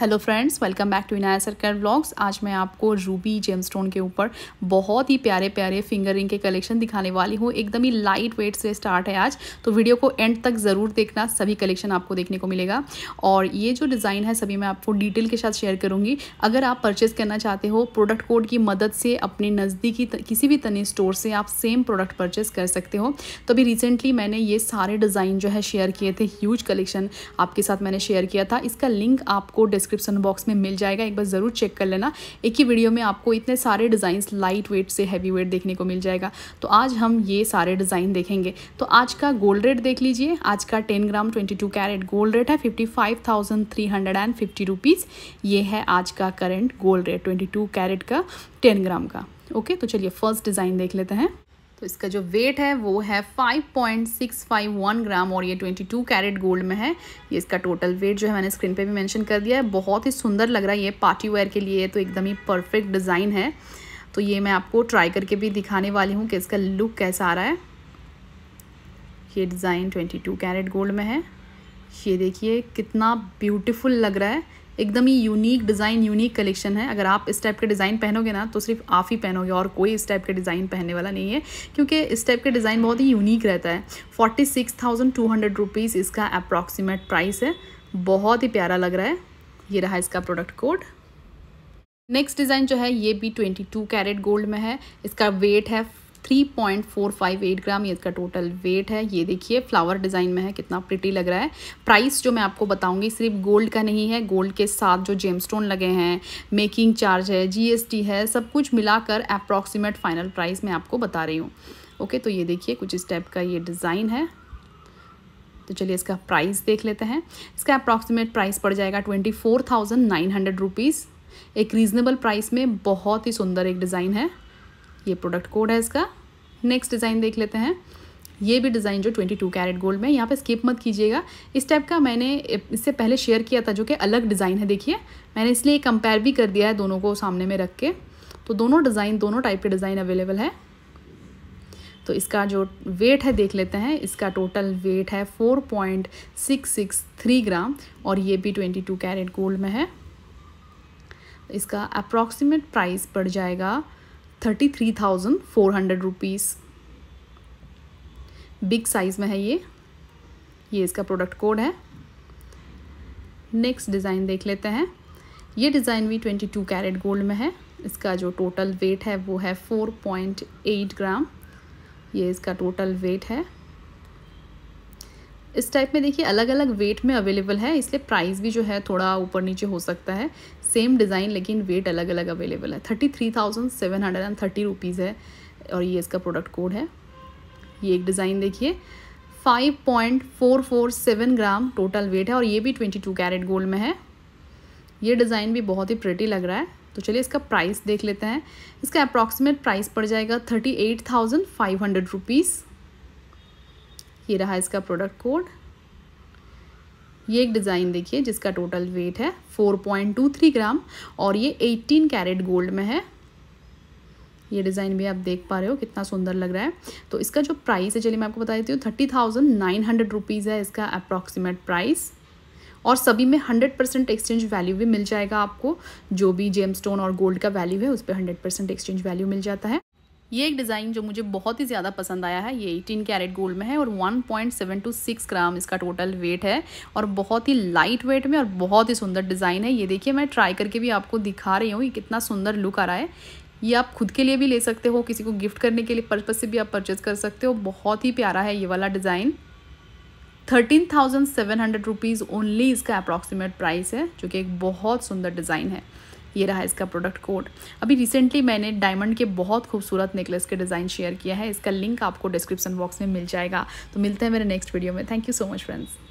hello friends welcome back to Inaya Sarkar blogs आज मैं आपको रूबी जेम के ऊपर बहुत ही प्यारे प्यारे फिंगर रिंग के कलेक्शन दिखाने वाली हूँ एकदम ही लाइट वेट से स्टार्ट है आज तो वीडियो को एंड तक ज़रूर देखना सभी कलेक्शन आपको देखने को मिलेगा और ये जो डिज़ाइन है सभी मैं आपको डिटेल के साथ शेयर करूँगी अगर आप परचेज़ करना चाहते हो प्रोडक्ट कोड की मदद से अपने नज़दीकी किसी भी तने स्टोर से आप सेम प्रोडक्ट परचेज़ कर सकते हो तो अभी रिसेंटली मैंने ये सारे डिज़ाइन जो है शेयर किए थे ह्यूज कलेक्शन आपके साथ मैंने शेयर किया था इसका लिंक आपको डिस्क्रिप्शन बॉक्स में मिल जाएगा एक बार ज़रूर चेक कर लेना एक ही वीडियो में आपको इतने सारे डिज़ाइंस लाइट वेट से हैवी वेट देखने को मिल जाएगा तो आज हम ये सारे डिज़ाइन देखेंगे तो आज का गोल्ड रेट देख लीजिए आज का ten gram twenty two carat gold rate है fifty five thousand three hundred and fifty rupees ये है आज का current gold rate twenty two carat का टेन ग्राम का ओके तो चलिए फर्स्ट डिज़ाइन देख लेते हैं तो इसका जो वेट है वो है 5.651 ग्राम और ये 22 कैरेट गोल्ड में है ये इसका टोटल वेट जो है मैंने स्क्रीन पे भी मेंशन कर दिया है बहुत ही सुंदर लग रहा है ये पार्टी वेयर के लिए तो एकदम ही परफेक्ट डिज़ाइन है तो ये मैं आपको ट्राई करके भी दिखाने वाली हूँ कि इसका लुक कैसा आ रहा है ये डिज़ाइन ट्वेंटी कैरेट गोल्ड में है ये देखिए कितना ब्यूटिफुल लग रहा है एकदम ही यूनिक डिज़ाइन यूनिक कलेक्शन है अगर आप इस टाइप के डिज़ाइन पहनोगे ना तो सिर्फ आप ही पहनोगे और कोई इस टाइप के डिज़ाइन पहनने वाला नहीं है क्योंकि इस टाइप के डिज़ाइन बहुत ही यूनिक रहता है forty six thousand two hundred rupees इसका अप्रॉक्सीमेट प्राइस है बहुत ही प्यारा लग रहा है ये रहा इसका प्रोडक्ट कोड नेक्स्ट डिज़ाइन जो है ये भी ट्वेंटी टू कैरेट गोल्ड में है इसका वेट है 3.458 ग्राम ये इसका टोटल वेट है ये देखिए फ्लावर डिज़ाइन में है कितना प्रिटी लग रहा है प्राइस जो मैं आपको बताऊंगी सिर्फ गोल्ड का नहीं है गोल्ड के साथ जो जेमस्टोन लगे हैं मेकिंग चार्ज है जीएसटी है सब कुछ मिलाकर अप्रॉक्सीमेट फाइनल प्राइस मैं आपको बता रही हूँ ओके तो ये देखिए कुछ इस टाइप का ये डिज़ाइन है तो चलिए इसका प्राइस देख लेते हैं इसका अप्रॉक्सीमेट प्राइस पड़ जाएगा twenty four thousand nine hundred rupees एक रीज़नेबल प्राइस में बहुत ही सुंदर एक डिज़ाइन है ये प्रोडक्ट कोड है इसका नेक्स्ट डिज़ाइन देख लेते हैं ये भी डिज़ाइन जो 22 कैरेट गोल्ड में यहाँ पे स्किप मत कीजिएगा इस टाइप का मैंने इससे पहले शेयर किया था जो कि अलग डिज़ाइन है देखिए मैंने इसलिए कंपेयर भी कर दिया है दोनों को सामने में रख के तो दोनों डिज़ाइन दोनों टाइप के डिज़ाइन अवेलेबल है तो इसका जो वेट है देख लेते हैं इसका टोटल वेट है फोर ग्राम और ये भी ट्वेंटी कैरेट गोल्ड में है इसका अप्रॉक्सीमेट प्राइस पड़ जाएगा thirty three thousand four hundred rupees big size में है ये ये इसका प्रोडक्ट कोड है नेक्स्ट डिज़ाइन देख लेते हैं ये डिज़ाइन भी ट्वेंटी टू कैरेट गोल्ड में है इसका जो टोटल वेट है वो है फोर पॉइंट एट ग्राम ये इसका टोटल वेट है इस टाइप में देखिए अलग अलग वेट में अवेलेबल है इसलिए प्राइस भी जो है थोड़ा ऊपर नीचे हो सकता है सेम डिज़ाइन लेकिन वेट अलग अलग अवेलेबल है thirty three thousand seven hundred and thirty rupees है और ये इसका प्रोडक्ट कोड है ये एक डिज़ाइन देखिए five point four four seven gram total weight है और ये भी ट्वेंटी टू कैरेट गोल्ड में है ये डिज़ाइन भी बहुत ही प्रटी लग रहा है तो चलिए इसका प्राइस देख लेते हैं इसका अप्रॉक्सीमेट प्राइस पड़ जाएगा thirty eight thousand five hundred rupees ये रहा इसका प्रोडक्ट कोड ये एक डिज़ाइन देखिए जिसका टोटल वेट है four point two three gram और ये एटीन कैरेट गोल्ड में है ये डिज़ाइन भी आप देख पा रहे हो कितना सुंदर लग रहा है तो इसका जो प्राइस है चलिए मैं आपको बता देती हूँ thirty thousand nine hundred rupees है इसका अप्रॉक्सीमेट प्राइस और सभी में हंड्रेड परसेंट एक्सचेंज वैल्यू भी मिल जाएगा आपको जो भी जेम स्टोन और गोल्ड का वैल्यू है उस पर हंड्रेड परसेंट एक्सचेंज वैल्यू मिल जाता है ये एक डिज़ाइन जो मुझे बहुत ही ज़्यादा पसंद आया है ये 18 कैरेट गोल्ड में है और 1.726 ग्राम इसका टोटल वेट है और बहुत ही लाइट वेट में और बहुत ही सुंदर डिज़ाइन है ये देखिए मैं ट्राई करके भी आपको दिखा रही हूँ कि कितना सुंदर लुक आ रहा है ये आप खुद के लिए भी ले सकते हो किसी को गिफ्ट करने के लिए पर्पज़ से भी आप परचेज़ कर सकते हो बहुत ही प्यारा है ये वाला design thirteen thousand seven hundred rupees only इसका अप्रॉक्सीमेट प्राइस है जो कि एक बहुत सुंदर डिज़ाइन है ये रहा इसका प्रोडक्ट कोड अभी रिसेंटली मैंने डायमंड के बहुत खूबसूरत नेकलेस के डिज़ाइन शेयर किया है इसका लिंक आपको डिस्क्रिप्शन बॉक्स में मिल जाएगा तो मिलते हैं मेरे नेक्स्ट वीडियो में thank you so much friends